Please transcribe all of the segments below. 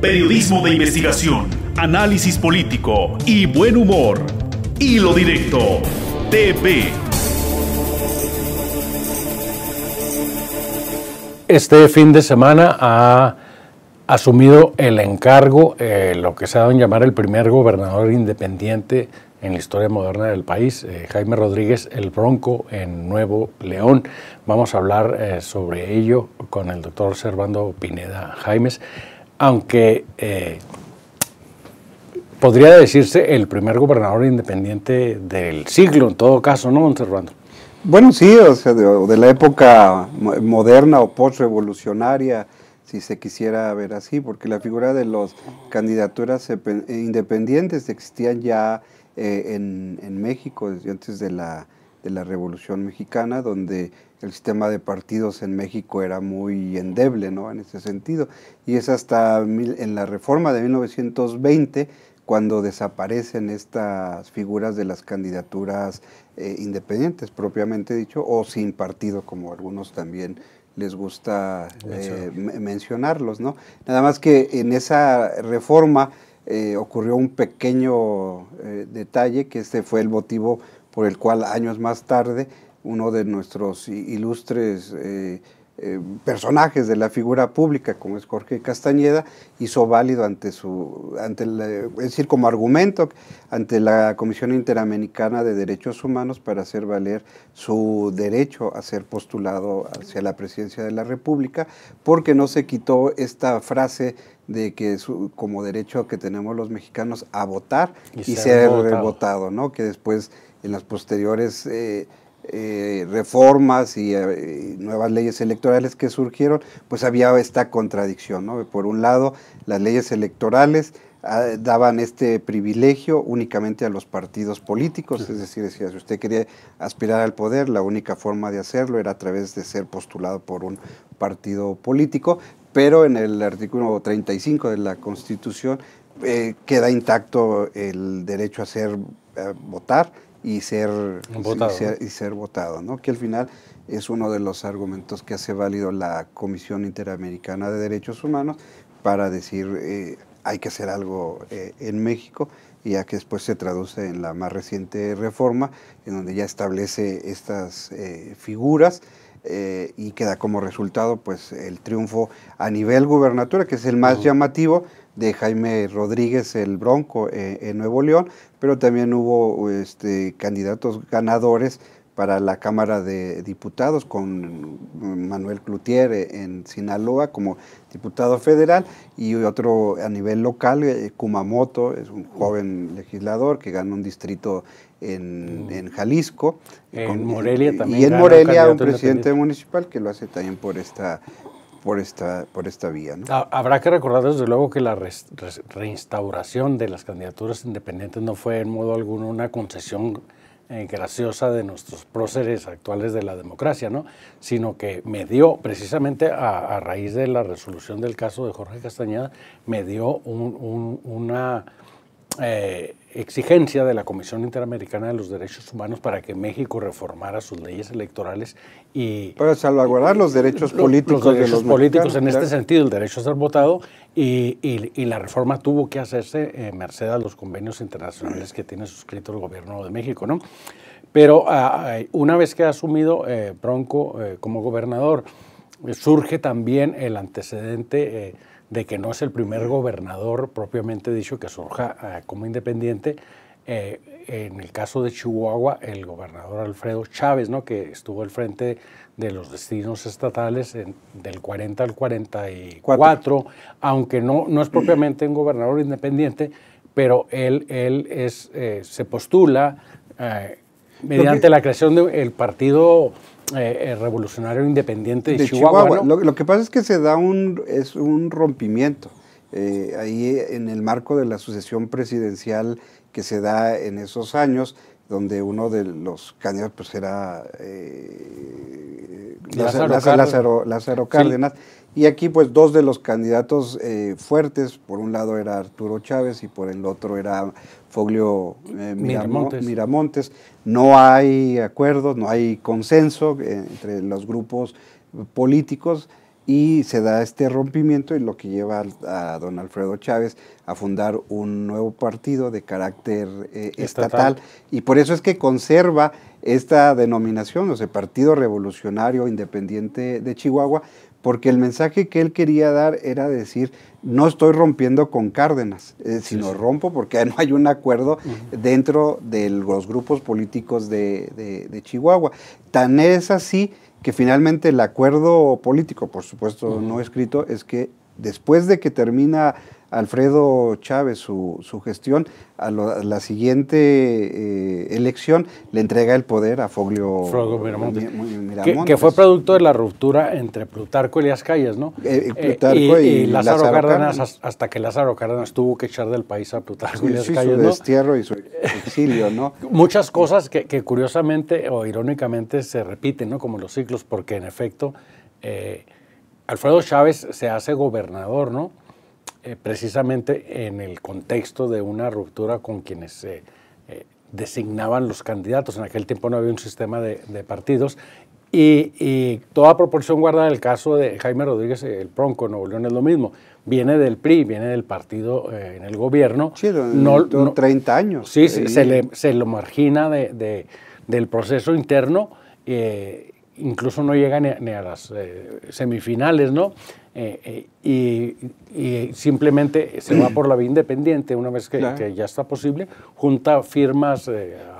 Periodismo de investigación, análisis político y buen humor. Hilo Directo, TV. Este fin de semana ha asumido el encargo, eh, lo que se ha dado en llamar el primer gobernador independiente en la historia moderna del país, eh, Jaime Rodríguez el Bronco en Nuevo León. Vamos a hablar eh, sobre ello con el doctor Servando Pineda Jaimes aunque eh, podría decirse el primer gobernador independiente del siglo, en todo caso, ¿no, don Bueno, sí, o sea, de, la época moderna o postrevolucionaria, si se quisiera ver así, porque la figura de las candidaturas independientes existían ya eh, en, en, México desde antes de la de la Revolución Mexicana, donde el sistema de partidos en México era muy endeble ¿no? en ese sentido. Y es hasta en la reforma de 1920 cuando desaparecen estas figuras de las candidaturas eh, independientes, propiamente dicho, o sin partido, como algunos también les gusta eh, mencionarlos. ¿no? Nada más que en esa reforma eh, ocurrió un pequeño detalle que este fue el motivo por el cual años más tarde uno de nuestros ilustres eh, eh, personajes de la figura pública, como es Jorge Castañeda, hizo válido ante su, ante es decir, como argumento ante la Comisión Interamericana de Derechos Humanos para hacer valer su derecho a ser postulado hacia la presidencia de la República, porque no se quitó esta frase de que es como derecho que tenemos los mexicanos a votar y, ser, votado. ¿no? Que después en las posteriores eh, eh, reformas eh, y, nuevas leyes electorales que surgieron, pues había esta contradicción. Por un lado, las leyes electorales ah, daban este privilegio únicamente a los partidos políticos, es decir, si usted quería aspirar al poder, la única forma de hacerlo era a través de ser postulado por un partido político, pero en el artículo 35 de la Constitución eh, queda intacto el derecho a ser votar y ser votado, y ser, votado ¿no? que al final es uno de los argumentos que hace válido la Comisión Interamericana de Derechos Humanos para decir eh, hay que hacer algo eh, en México y ya que después se traduce en la más reciente reforma en donde ya establece estas eh, figuras eh, y queda como resultado pues el triunfo a nivel gubernatura, que es el más llamativo de Jaime Rodríguez el Bronco eh, en Nuevo León, pero también hubo este, candidatos ganadores para la Cámara de Diputados con Manuel Cloutier en Sinaloa como diputado federal y otro a nivel local, eh, Kumamoto, es un joven legislador que gana un distrito en, mm. Jalisco. En Morelia también. Y en Morelia un, presidente municipal que lo hace también por esta por esta, por esta vía. Habrá que recordar desde luego que la reinstauración de las candidaturas independientes no fue en modo alguno una concesión eh, graciosa de nuestros próceres actuales de la democracia, ¿no? sino que me dio, precisamente a, raíz de la resolución del caso de Jorge Castañeda, me dio un, una eh, exigencia de la Comisión Interamericana de los Derechos Humanos para que México reformara sus leyes electorales y... Para salvaguardar los derechos políticos de los políticos en este sentido, el derecho a ser votado y, la reforma tuvo que hacerse eh, merced a los convenios internacionales que tiene suscrito el gobierno de México, ¿no? Pero ah, una vez que ha asumido eh, Bronco como gobernador, surge también el antecedente de que no es el primer gobernador propiamente dicho que surja eh, como independiente. Eh, en el caso de Chihuahua, el gobernador Alfredo Chávez, ¿no? que estuvo al frente de los destinos estatales del 40 al 44, aunque no, no es propiamente un gobernador independiente, pero él, él es, eh, se postula mediante la creación del Partido eh, eh, Revolucionario Independiente de, Chihuahua. Lo, que pasa es que se da un, rompimiento eh, ahí en el marco de la sucesión presidencial que se da en esos años donde uno de los candidatos pues, era Lázaro, Cárdenas. Y aquí pues dos de los candidatos eh, fuertes, por un lado era Arturo Chávez y por el otro era Foglio eh, Miramontes. No hay acuerdos, no hay consenso eh, entre los grupos políticos y se da este rompimiento y lo que lleva a, don Alfredo Chávez a fundar un nuevo partido de carácter estatal y por eso es que conserva esta denominación, o sea, Partido Revolucionario Independiente de Chihuahua, porque el mensaje que él quería dar era decir, no estoy rompiendo con Cárdenas, eh, sino rompo porque no hay un acuerdo dentro de los grupos políticos de, Chihuahua. Tan es así que finalmente el acuerdo político, por supuesto no escrito, es que después de que termina Alfredo Chávez su, su gestión, a, la siguiente eh, elección le entrega el poder a Foglio, Que, fue producto de la ruptura entre Plutarco y las calles, ¿no? Eh, eh, y, Lázaro, Cárdenas, hasta que Lázaro Cárdenas tuvo que echar del país a Plutarco y, las calles. Su ¿no? y su exilio, ¿no? Muchas cosas que, curiosamente o irónicamente se repiten, ¿no? Como los ciclos, porque en efecto, Alfredo Chávez se hace gobernador, ¿no? Eh, precisamente en el contexto de una ruptura con quienes se eh, eh, designaban los candidatos. En aquel tiempo no había un sistema de, partidos. Y, toda proporción guarda el caso de Jaime Rodríguez, el Pronco, Nuevo León es lo mismo. Viene del PRI, viene del partido en el gobierno. Sí, no, 30 años. Sí, se, le, se, lo margina de, del proceso interno incluso no llega ni, a, las eh, semifinales, ¿no? Eh, eh, y, simplemente se va por la vía independiente una vez que, ya está posible, junta firmas.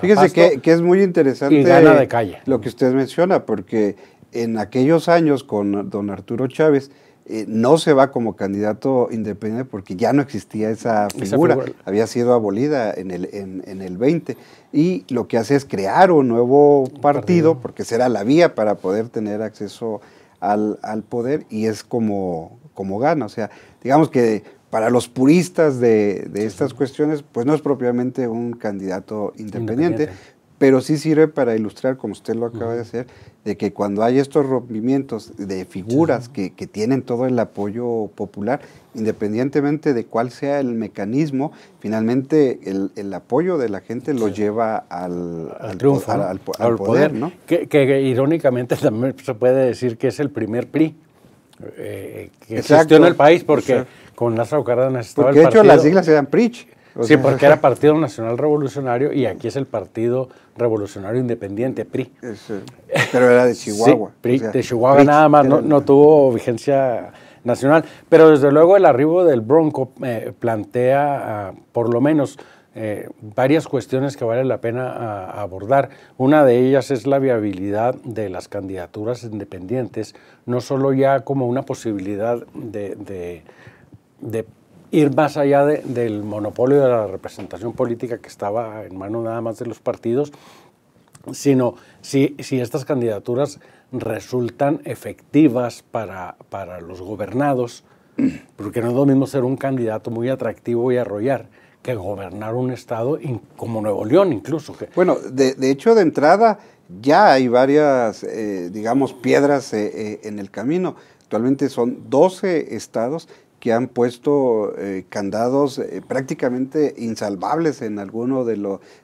Fíjese que, es muy interesante de calle. lo que usted menciona, porque en aquellos años con don Arturo Chávez, eh, no se va como candidato independiente porque ya no existía esa figura, había sido abolida en el, 20. Y lo que hace es crear un nuevo partido, porque será la vía para poder tener acceso al, poder y es como, gana. O sea, digamos que para los puristas de, estas cuestiones, pues no es propiamente un candidato independiente, pero sí sirve para ilustrar, como usted lo acaba de hacer, de que cuando hay estos rompimientos de figuras que, tienen todo el apoyo popular, independientemente de cuál sea el mecanismo, finalmente el, apoyo de la gente lo lleva al, al, triunfo, al, poder, ¿no? Que, irónicamente también se puede decir que es el primer PRI eh, que gestiona el país, porque con las estaba Porque de hecho las siglas eran PRICH sí, porque era Partido Nacional Revolucionario y aquí es el Partido Revolucionario Independiente, PRI. Eh, pero era de Chihuahua. PRI, de Chihuahua nada más, no, tuvo vigencia nacional. Pero desde luego el arribo del Bronco eh, plantea, ah, por lo menos, eh, varias cuestiones que vale la pena ah, abordar. Una de ellas es la viabilidad de las candidaturas independientes, no solo ya como una posibilidad de ir más allá del monopolio de la representación política que estaba en manos nada más de los partidos, sino si, estas candidaturas resultan efectivas para, para los gobernados, porque no es lo mismo ser un candidato muy atractivo y arrollar que gobernar un estado como Nuevo León incluso. Bueno, de, hecho de entrada ya hay varias, eh, digamos, piedras eh, eh, en el camino. Actualmente son 12 estados que han puesto eh, candados eh, prácticamente insalvables en alguno de,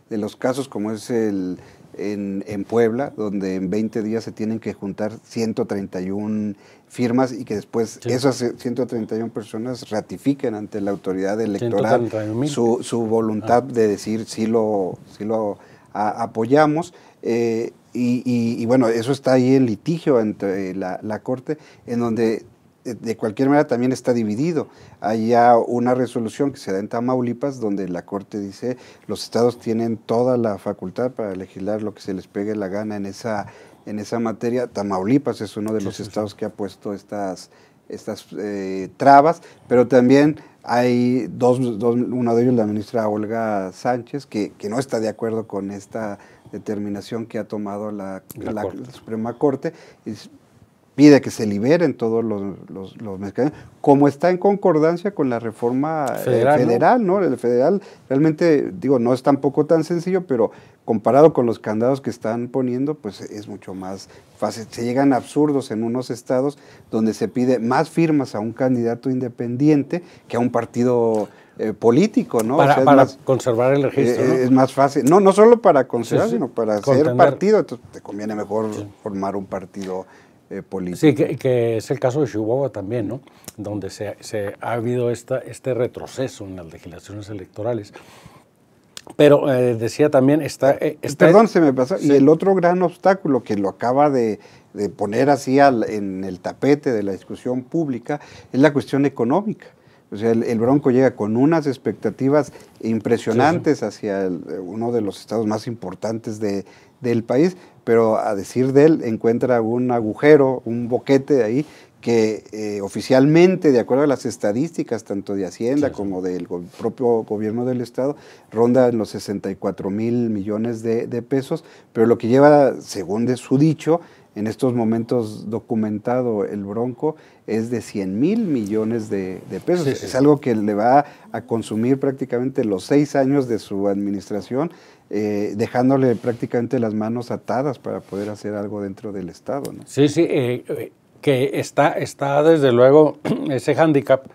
de los casos, como es el en, Puebla, donde en 20 días se tienen que juntar 131 firmas y que después esas 131 personas ratifiquen ante la autoridad electoral su, voluntad ah. de decir si lo, lo apoyamos. Eh, y, bueno, eso está ahí en litigio entre la, la Corte, en donde eh, de cualquier manera también está dividido. Hay ya una resolución que se da en Tamaulipas donde la Corte dice los estados tienen toda la facultad para legislar lo que se les pegue la gana en esa, en esa materia. Tamaulipas es uno de los estados que ha puesto estas, estas eh, trabas, pero también hay dos, uno de ellos la ministra Olga Sánchez, que, no está de acuerdo con esta determinación que ha tomado la, Suprema Corte pide que se liberen todos los, los, como está en concordancia con la reforma eh, federal, ¿no? El federal realmente, digo, no es tampoco tan sencillo, pero comparado con los candados que están poniendo, pues es mucho más fácil. Se llegan absurdos en unos estados donde se pide más firmas a un candidato independiente que a un partido eh, político, ¿no? Para, conservar el registro. Eh, es más fácil, no, no solo para conservar, sino para hacer partido, entonces te conviene mejor formar un partido eh, sí, que, es el caso de Chihuahua también, ¿no? Donde se, ha habido este retroceso en las legislaciones electorales. Pero eh, decía también, eh, está, Perdón, se me pasó. Y el otro gran obstáculo que lo acaba de, poner así en el tapete de la discusión pública es la cuestión económica. O sea, el, Bronco llega con unas expectativas impresionantes hacia uno de los estados más importantes de, del país, pero a decir de él encuentra un agujero, un boquete ahí que eh, oficialmente, de acuerdo a las estadísticas, tanto de Hacienda como del propio gobierno del Estado, ronda en los 64 mil millones de, de, pesos, pero lo que lleva, según de su dicho, en estos momentos documentado el Bronco es de 100 mil millones de, pesos. Es algo que le va a consumir prácticamente los seis años de su administración, eh, dejándole prácticamente las manos atadas para poder hacer algo dentro del Estado. Sí, sí, eh, eh, que está, está desde luego ese hándicap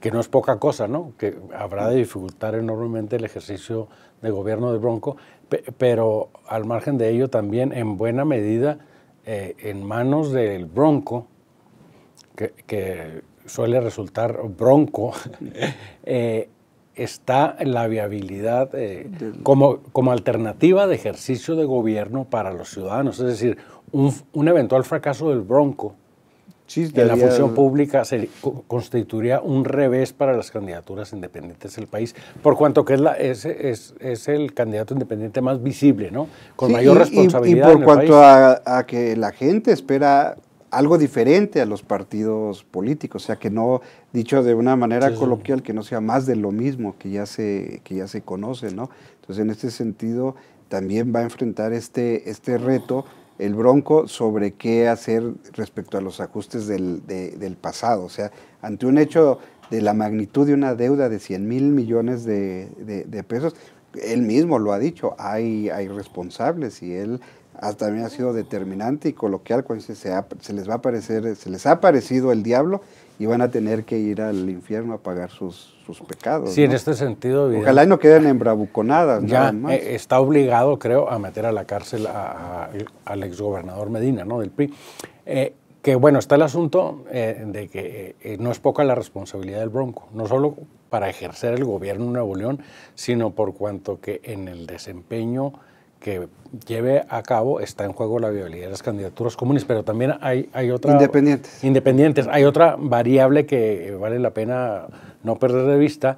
que no es poca cosa, ¿no? que habrá de dificultar enormemente el ejercicio de gobierno de Bronco, pero al margen de ello también en buena medida eh, en manos del bronco, que, suele resultar bronco, eh, está la viabilidad eh, como, alternativa de ejercicio de gobierno para los ciudadanos. Es decir, un eventual fracaso del bronco de la función pública se constituiría un revés para las candidaturas independientes del país, por cuanto que es, la, es, es, el candidato independiente más visible, ¿no? Con mayor responsabilidad. Y, por cuanto A, que la gente espera algo diferente a los partidos políticos, o sea, que no, dicho de una manera coloquial, que no sea más de lo mismo que ya se, que ya se conoce, ¿no? Entonces, en este sentido, también va a enfrentar este, este reto el Bronco sobre qué hacer respecto a los ajustes del, pasado. O sea, ante un hecho de la magnitud de una deuda de 100 mil millones de, pesos, él mismo lo ha dicho, hay, hay responsables y él también ha sido determinante y coloquial cuando se, se, les va a se les ha aparecido el diablo y van a tener que ir al infierno a pagar sus, sus pecados. Sí, en este sentido. Ojalá no queden embrabuconadas. Ya eh, está obligado, creo, a meter a la cárcel a, al exgobernador Medina, ¿no? Del PRI. Eh, que bueno, está el asunto eh, de que no es poca la responsabilidad del Bronco, no solo para ejercer el gobierno en Nuevo León, sino por cuanto que en el desempeño que lleve a cabo está en juego la viabilidad de las candidaturas comunes, pero también hay, hay otra... Independientes. Independientes. Hay otra variable que vale la pena no perder de vista,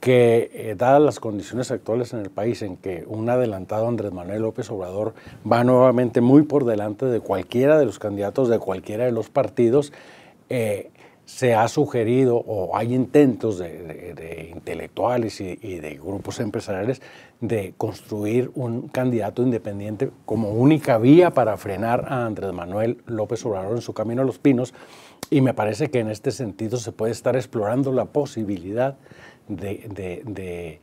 que eh, dadas las condiciones actuales en el país en que un adelantado Andrés Manuel López Obrador va nuevamente muy por delante de cualquiera de los candidatos de cualquiera de los partidos, eh, se ha sugerido o hay intentos de, intelectuales y, de grupos empresariales de construir un candidato independiente como única vía para frenar a Andrés Manuel López Obrador en su camino a los pinos. Y me parece que en este sentido se puede estar explorando la posibilidad de,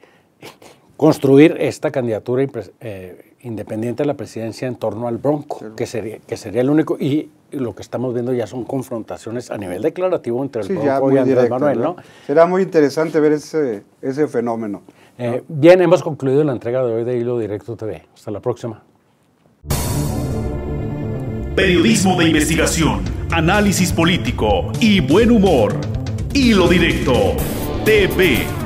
construir esta candidatura eh, independiente a la presidencia en torno al Bronco, que sería, que sería el único. Y lo que estamos viendo ya son confrontaciones a nivel declarativo entre el sí, y Andrés Manuel, ¿no? Será muy interesante ver ese, fenómeno. Eh, bien, hemos concluido la entrega de hoy de Hilo Directo TV. Hasta la próxima. Periodismo de investigación, análisis político y buen humor. Hilo Directo TV.